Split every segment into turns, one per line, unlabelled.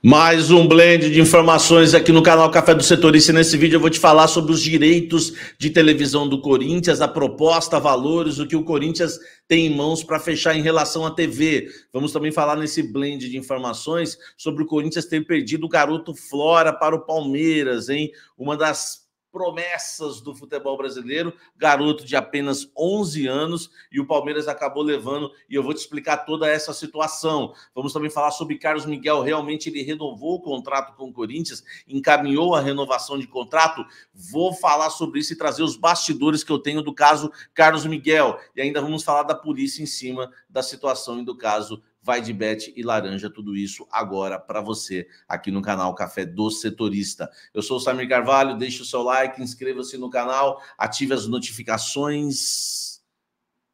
Mais um blend de informações aqui no canal Café do Setorista. Nesse vídeo eu vou te falar sobre os direitos de televisão do Corinthians, a proposta, valores, o que o Corinthians tem em mãos para fechar em relação à TV. Vamos também falar nesse blend de informações sobre o Corinthians ter perdido o garoto Flora para o Palmeiras, hein? Uma das promessas do futebol brasileiro, garoto de apenas 11 anos, e o Palmeiras acabou levando, e eu vou te explicar toda essa situação. Vamos também falar sobre Carlos Miguel, realmente ele renovou o contrato com o Corinthians, encaminhou a renovação de contrato, vou falar sobre isso e trazer os bastidores que eu tenho do caso Carlos Miguel, e ainda vamos falar da polícia em cima da situação e do caso vai de bet e laranja, tudo isso agora para você aqui no canal Café do Setorista. Eu sou o Samir Carvalho, deixe o seu like, inscreva-se no canal, ative as notificações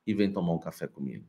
e vem tomar um café comigo.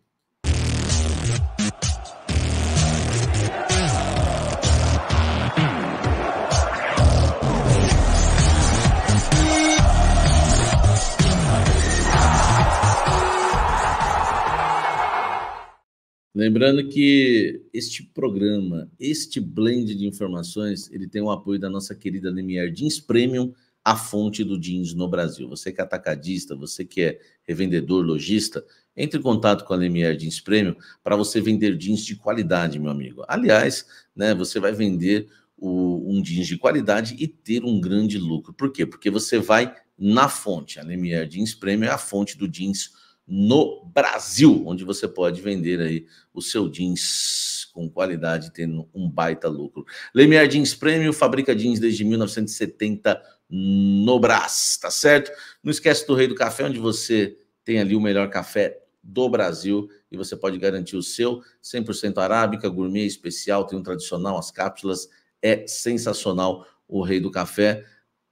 Lembrando que este programa, este blend de informações, ele tem o apoio da nossa querida Lemier Jeans Premium, a fonte do jeans no Brasil. Você que é atacadista, você que é revendedor, lojista, entre em contato com a Lemier Jeans Premium para você vender jeans de qualidade, meu amigo. Aliás, né, você vai vender o, um jeans de qualidade e ter um grande lucro. Por quê? Porque você vai na fonte. A Lemier Jeans Premium é a fonte do jeans no Brasil, onde você pode vender aí o seu jeans com qualidade, tendo um baita lucro. Lemier Jeans Premium fabrica jeans desde 1970 no Brás, tá certo? Não esquece do Rei do Café, onde você tem ali o melhor café do Brasil e você pode garantir o seu 100% arábica, gourmet especial, tem um tradicional, as cápsulas, é sensacional o Rei do Café.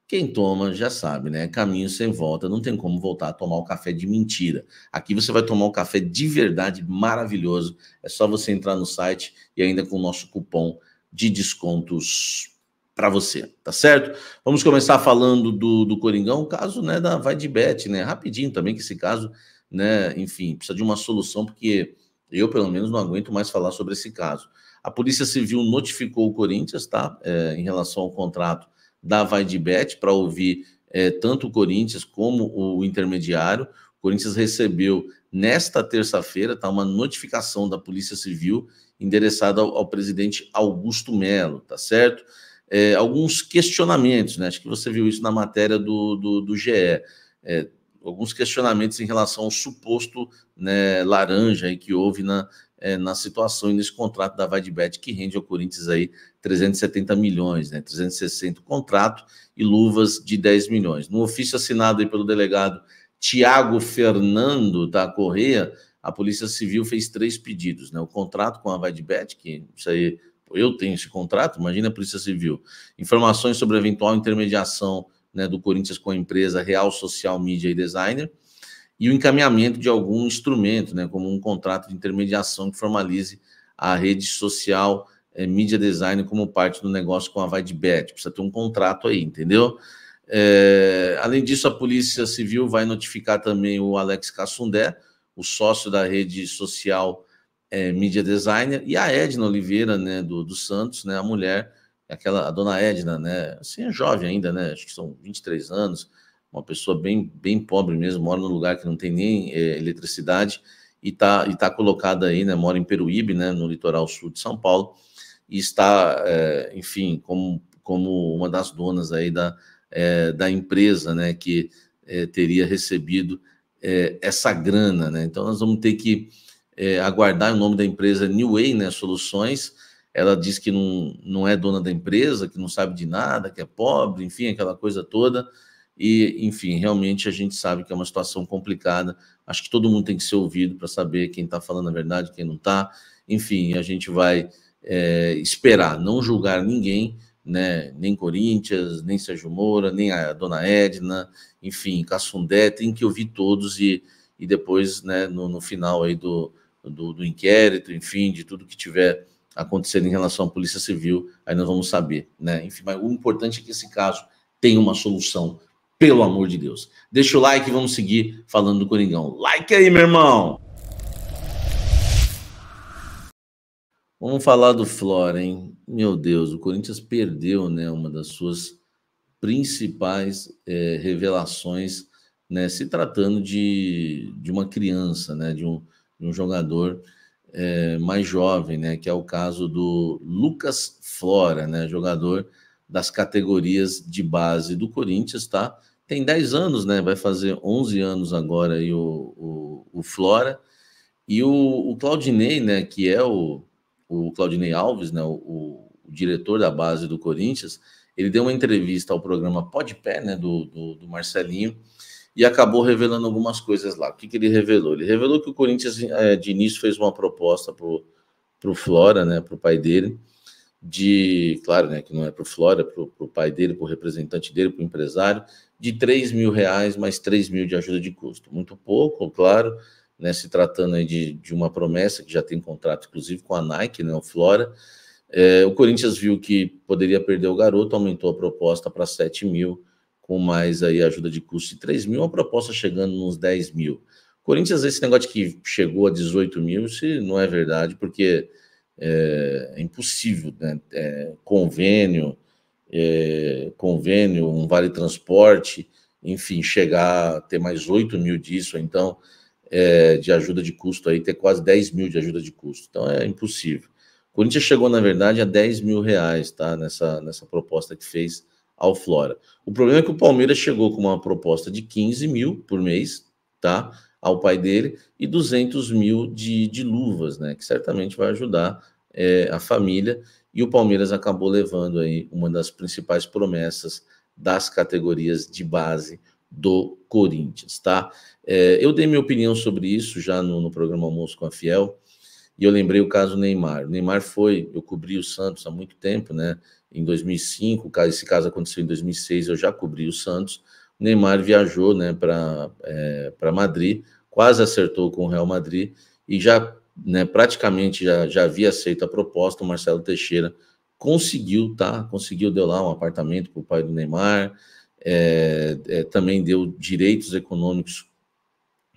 Quem toma já sabe, né? Caminho sem volta, não tem como voltar a tomar o café de mentira. Aqui você vai tomar um café de verdade maravilhoso. É só você entrar no site e ainda com o nosso cupom de descontos para você, tá certo? Vamos começar falando do, do Coringão, o caso né, da Vai de Bet, né? Rapidinho também, que esse caso, né, enfim, precisa de uma solução, porque eu, pelo menos, não aguento mais falar sobre esse caso. A Polícia Civil notificou o Corinthians, tá? É, em relação ao contrato da VaiDBet para ouvir é, tanto o Corinthians como o intermediário. O Corinthians recebeu nesta terça-feira tá, uma notificação da Polícia Civil endereçada ao, ao presidente Augusto Melo, tá certo? É, alguns questionamentos, né? Acho que você viu isso na matéria do, do, do GE. É, alguns questionamentos em relação ao suposto né, laranja que houve na, é, situação e nesse contrato da Vaidbet que rende ao Corinthians aí 370 milhões, né? 360 contrato e luvas de 10 milhões. No ofício assinado aí pelo delegado Tiago Fernando da Correia, a Polícia Civil fez três pedidos, né? O contrato com a Vaidbet que isso aí eu tenho esse contrato, imagina a Polícia Civil. Informações sobre a eventual intermediação né, do Corinthians com a empresa Real Social Media e Designer e o encaminhamento de algum instrumento, né, como um contrato de intermediação que formalize a rede social é, Media Design como parte do negócio com a Videbet. Precisa ter um contrato aí, entendeu? É, além disso, a Polícia Civil vai notificar também o Alex Cassundé, o sócio da rede social é, Media Designer, e a Edna Oliveira, né, do, do Santos, né, a mulher, aquela, a dona Edna, né, assim, é jovem ainda, né, acho que são 23 anos, uma pessoa bem, bem pobre mesmo, mora num lugar que não tem nem é, eletricidade e está e tá colocada aí, né, mora em Peruíbe, né, no litoral sul de São Paulo, e está, é, enfim, como, como uma das donas aí da, é, da empresa, né, que é, teria recebido é, essa grana, né, então nós vamos ter que é, aguardar o nome da empresa New Way, né, Soluções, ela diz que não, não é dona da empresa, que não sabe de nada, que é pobre, enfim, aquela coisa toda, e, enfim, realmente a gente sabe que é uma situação complicada. Acho que todo mundo tem que ser ouvido para saber quem está falando a verdade, quem não está. Enfim, a gente vai é, esperar, não julgar ninguém, né? nem Corinthians, nem Sérgio Moura, nem a dona Edna, enfim, Cassundé, tem que ouvir todos e, e depois, né, no, no final aí do, do, do inquérito, enfim, de tudo que tiver acontecendo em relação à Polícia Civil, aí nós vamos saber, né? Enfim, mas o importante é que esse caso tem uma solução pelo amor de Deus. Deixa o like e vamos seguir falando do Coringão. Like aí, meu irmão! Vamos falar do Flora, hein? Meu Deus, o Corinthians perdeu né, uma das suas principais é, revelações, né, se tratando de, de uma criança, né, de, um, de um jogador é, mais jovem, né, que é o caso do Lucas Flora, né, jogador das categorias de base do Corinthians, tá? tem 10 anos, né? Vai fazer 11 anos agora aí o, o, o Flora. E o, o, Claudinei, né? Que é o, o Claudinei Alves, né? O, diretor da base do Corinthians. Ele deu uma entrevista ao programa Pode Pé, né? Do, do, do, Marcelinho. E acabou revelando algumas coisas lá. O que, que ele revelou? Ele revelou que o Corinthians, é, eh, de início, fez uma proposta para o Flora, né? Para o pai dele de, claro, né, que não é para o Flora, para o pai dele, para o representante dele, para o empresário, de 3 mil reais mais 3 mil de ajuda de custo. Muito pouco, claro, né, se tratando aí de, de uma promessa que já tem contrato, inclusive, com a Nike, né, o Flora. É, o Corinthians viu que poderia perder o garoto, aumentou a proposta para 7 mil, com mais aí ajuda de custo de 3 mil, uma proposta chegando nos 10 mil. Corinthians, esse negócio que chegou a 18 mil, se não é verdade, porque é, é impossível, né? É, convênio, é, convênio, um vale transporte, enfim, chegar a ter mais 8 mil disso, então, é, de ajuda de custo aí, ter quase 10 mil de ajuda de custo. Então, é impossível. O Corinthians chegou, na verdade, a 10 mil reais, tá? Nessa, nessa proposta que fez ao Flora. O problema é que o Palmeiras chegou com uma proposta de 15 mil por mês, tá? Ao pai dele, e 200 mil de, de luvas, né? Que certamente vai ajudar é, a família, e o Palmeiras acabou levando aí uma das principais promessas das categorias de base do Corinthians, tá? É, eu dei minha opinião sobre isso já no, no programa Almoço com a Fiel, e eu lembrei o caso Neymar. O Neymar foi, eu cobri o Santos há muito tempo, né? Em 2005, esse caso aconteceu em 2006, eu já cobri o Santos. O Neymar viajou, né, para é, para Madrid, quase acertou com o Real Madrid e já né, praticamente já, já havia aceito a proposta, o Marcelo Teixeira conseguiu, tá? Conseguiu, deu lá um apartamento para o pai do Neymar, é, é, também deu direitos econômicos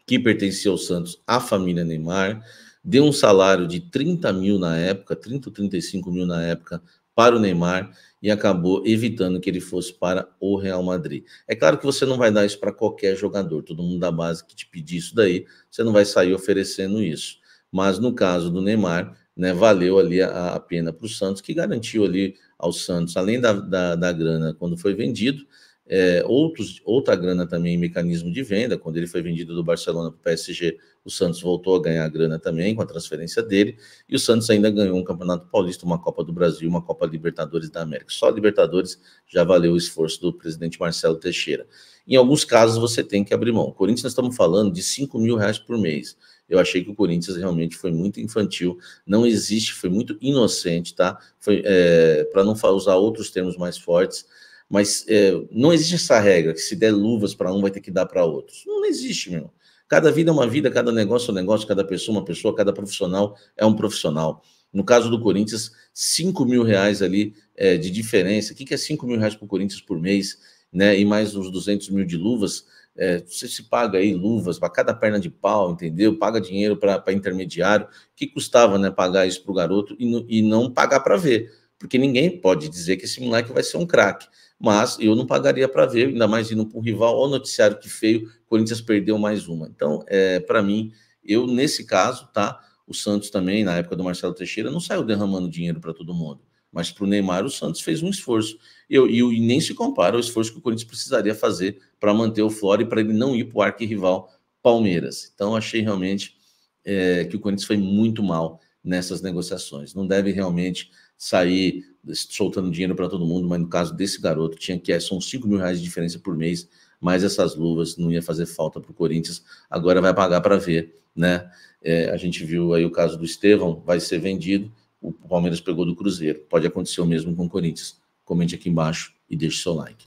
que pertenciam ao Santos à família Neymar, deu um salário de 30 mil na época, 30 ou 35 mil na época para o Neymar e acabou evitando que ele fosse para o Real Madrid. É claro que você não vai dar isso para qualquer jogador, todo mundo da base que te pedir isso daí, você não vai sair oferecendo isso mas no caso do Neymar, né, valeu ali a, a pena para o Santos, que garantiu ali ao Santos, além da, da, da grana quando foi vendido, é, outros, outra grana também em mecanismo de venda, quando ele foi vendido do Barcelona para o PSG, o Santos voltou a ganhar grana também com a transferência dele, e o Santos ainda ganhou um Campeonato Paulista, uma Copa do Brasil, uma Copa Libertadores da América. Só Libertadores já valeu o esforço do presidente Marcelo Teixeira. Em alguns casos você tem que abrir mão. Corinthians, nós estamos falando de 5 mil reais por mês. Eu achei que o Corinthians realmente foi muito infantil, não existe, foi muito inocente, tá? Foi é, para não usar outros termos mais fortes, mas é, não existe essa regra que se der luvas para um vai ter que dar para outros. Não existe, meu. Cada vida é uma vida, cada negócio é um negócio, cada pessoa é uma pessoa, cada profissional é um profissional. No caso do Corinthians, 5 mil reais ali é, de diferença. O que, é 5 mil reais para o Corinthians por mês, né? E mais uns 200 mil de luvas. É, você se paga aí luvas para cada perna de pau, entendeu? Paga dinheiro para intermediário. Que custava né, pagar isso para o garoto e, no, e não pagar para ver? Porque ninguém pode dizer que esse moleque vai ser um craque. Mas eu não pagaria para ver, ainda mais indo para um rival. Olha o noticiário que feio, Corinthians perdeu mais uma. Então, é, para mim, eu nesse caso, tá? O Santos também, na época do Marcelo Teixeira, não saiu derramando dinheiro para todo mundo. Mas para o Neymar, o Santos fez um esforço. E, e, nem se compara ao esforço que o Corinthians precisaria fazer para manter o Flora e para ele não ir para o arquirrival Palmeiras. Então, achei realmente é, que o Corinthians foi muito mal nessas negociações. Não deve realmente sair soltando dinheiro para todo mundo, mas no caso desse garoto, tinha que é, são 5 mil reais de diferença por mês, mas essas luvas não ia fazer falta para o Corinthians, agora vai pagar para ver, né? É, a gente viu aí o caso do Estevão, vai ser vendido, o Palmeiras pegou do Cruzeiro. Pode acontecer o mesmo com o Corinthians. Comente aqui embaixo e deixe seu like.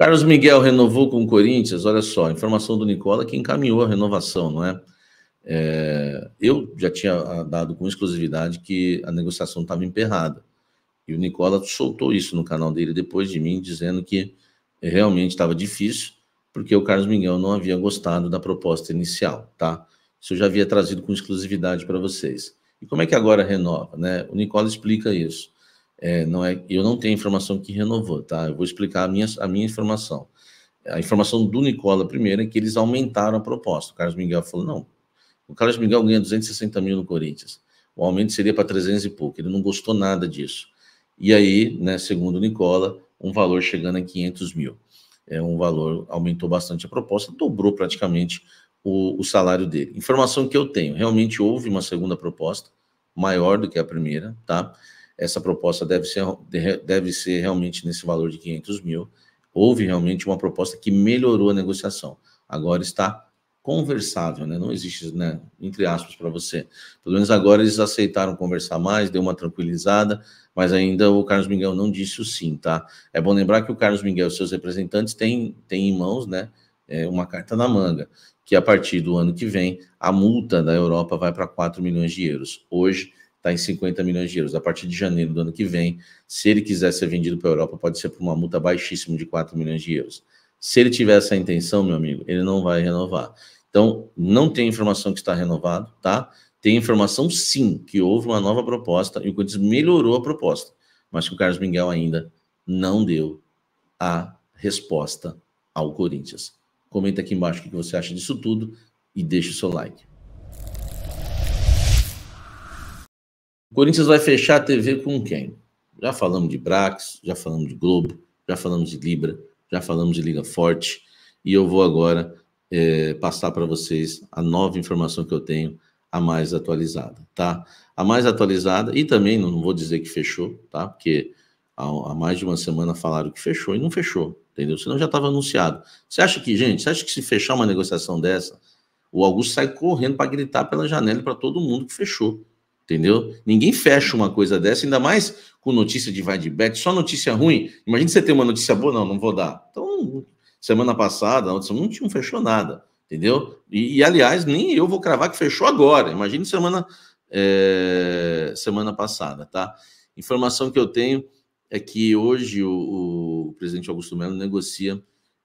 Carlos Miguel renovou com o Corinthians. Olha só, informação do Nicola que encaminhou a renovação, não é? é eu já tinha ah, dado com exclusividade que a negociação estava emperrada. E o Nicola soltou isso no canal dele depois de mim, dizendo que realmente estava difícil, porque o Carlos Miguel não havia gostado da proposta inicial, tá? Isso eu já havia trazido com exclusividade para vocês. E como é que agora renova? Né? O Nicola explica isso. É, não é, eu não tenho informação que renovou, tá? Eu vou explicar a minha, a minha informação. A informação do Nicola primeiro é que eles aumentaram a proposta. O Carlos Miguel falou: não, o Carlos Miguel ganha 260 mil no Corinthians. O aumento seria para 300 e pouco. Ele não gostou nada disso. E aí, né, segundo o Nicola, um valor chegando a 500 mil. É um valor, aumentou bastante a proposta, dobrou praticamente o, o salário dele. Informação que eu tenho, realmente houve uma segunda proposta, maior do que a primeira, tá? Essa proposta deve ser, deve ser realmente nesse valor de 500 mil. Houve realmente uma proposta que melhorou a negociação. Agora está conversável, né? Não existe, né? Entre aspas para você. Pelo menos agora eles aceitaram conversar mais, deu uma tranquilizada, mas ainda o Carlos Miguel não disse o sim, tá? É bom lembrar que o Carlos Miguel e seus representantes têm, têm em mãos, né? é, uma carta na manga, que a partir do ano que vem a multa da Europa vai para 4 milhões de euros. Hoje está em 50 milhões de euros. A partir de janeiro do ano que vem, se ele quiser ser vendido para a Europa, pode ser por uma multa baixíssima de 4 milhões de euros. Se ele tiver essa intenção, meu amigo, ele não vai renovar. Então, não tem informação que está renovado, tá? Tem informação sim que houve uma nova proposta e o Corinthians melhorou a proposta, mas que o Carlos Miguel ainda não deu a resposta ao Corinthians. Comenta aqui embaixo o que você acha disso tudo e deixa o seu like. O Corinthians vai fechar a TV com quem? Já falamos de Brax, já falamos de Globo, já falamos de Libra, já falamos de Liga Forte. E eu vou agora é, passar para vocês a nova informação que eu tenho, a mais atualizada, tá? A mais atualizada, e também não vou dizer que fechou, tá? Porque há, há mais de uma semana falaram que fechou e não fechou entendeu? Senão já estava anunciado. Você acha que, gente, você acha que se fechar uma negociação dessa, o Augusto sai correndo para gritar pela janela para todo mundo que fechou, entendeu? Ninguém fecha uma coisa dessa, ainda mais com notícia de vai de bet, só notícia ruim. Imagina você ter uma notícia boa, não, não vou dar. Então, semana passada, outra semana, não tinha, fechou nada, entendeu? E, e, aliás, nem eu vou cravar que fechou agora. Imagina semana, é, semana passada, tá? Informação que eu tenho é que hoje o, o presidente Augusto Melo negocia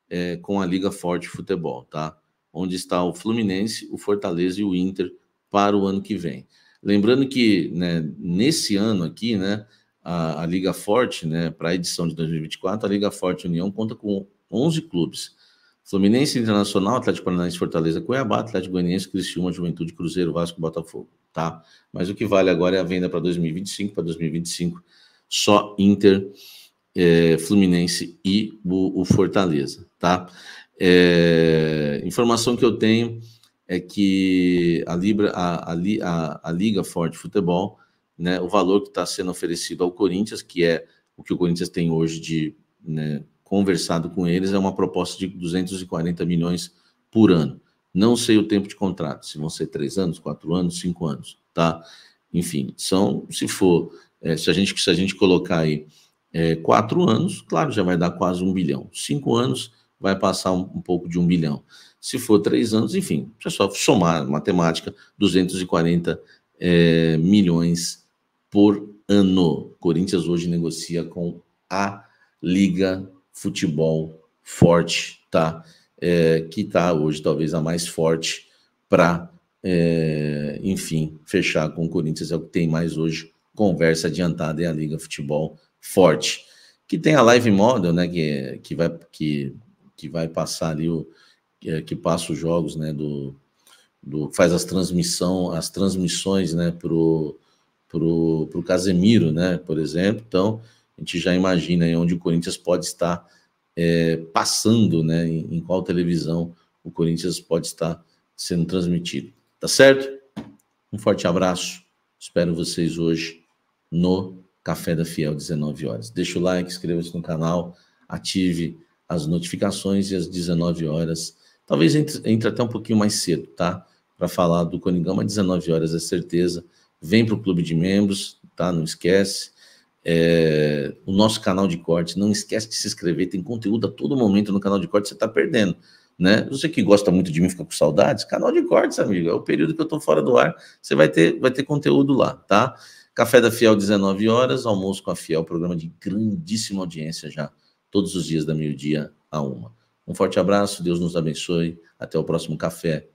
é, com a Liga Forte Futebol, tá? Onde está o Fluminense, o Fortaleza e o Inter para o ano que vem. Lembrando que né, nesse ano aqui, né, a, a Liga Forte, né, para a edição de 2024, a Liga Forte União conta com 11 clubes. Fluminense Internacional, Atlético Paranaense, Fortaleza, Cuiabá, Atlético Goianiense, Cristiúma, Juventude, Cruzeiro, Vasco, Botafogo, tá? Mas o que vale agora é a venda para 2025, para 2025 só Inter, é, Fluminense e o, o Fortaleza, tá? É, informação que eu tenho é que a, Libra, a, a, a Liga Forte Futebol, né, o valor que está sendo oferecido ao Corinthians, que é o que o Corinthians tem hoje de né, conversado com eles, é uma proposta de 240 milhões por ano. Não sei o tempo de contrato, se vão ser três anos, quatro anos, cinco anos, tá? Enfim, são, se for é, se, a gente, se a gente colocar aí é, quatro anos, claro, já vai dar quase um bilhão. Cinco anos, vai passar um, um pouco de um bilhão. Se for três anos, enfim, é só somar matemática, 240 é, milhões por ano. Corinthians hoje negocia com a Liga Futebol Forte, tá? É, que está hoje talvez a mais forte para, é, enfim, fechar com o Corinthians, é o que tem mais hoje Conversa Adiantada e a Liga Futebol Forte, que tem a Live Model, né, que, que, vai, que, que vai passar ali, o, que, é, que passa os jogos, né, do, do faz as transmissão, as transmissões, né, pro, pro, pro Casemiro, né, por exemplo, então a gente já imagina aí onde o Corinthians pode estar é, passando, né, em, em qual televisão o Corinthians pode estar sendo transmitido, tá certo? Um forte abraço, espero vocês hoje no Café da Fiel, 19 horas. Deixa o like, inscreva-se no canal, ative as notificações e às 19 horas. Talvez entre, entre até um pouquinho mais cedo, tá? Para falar do mas 19 horas é certeza. Vem para o clube de membros, tá? Não esquece. É, o nosso canal de corte. Não esquece de se inscrever, tem conteúdo a todo momento no canal de corte, você está perdendo. Né? Você que gosta muito de mim, fica com saudades, canal de cortes, amigo. É o período que eu estou fora do ar, você vai ter, vai ter conteúdo lá, tá? Café da Fiel, 19 horas. Almoço com a Fiel, programa de grandíssima audiência já, todos os dias, da meio-dia a uma. Um forte abraço, Deus nos abençoe. Até o próximo café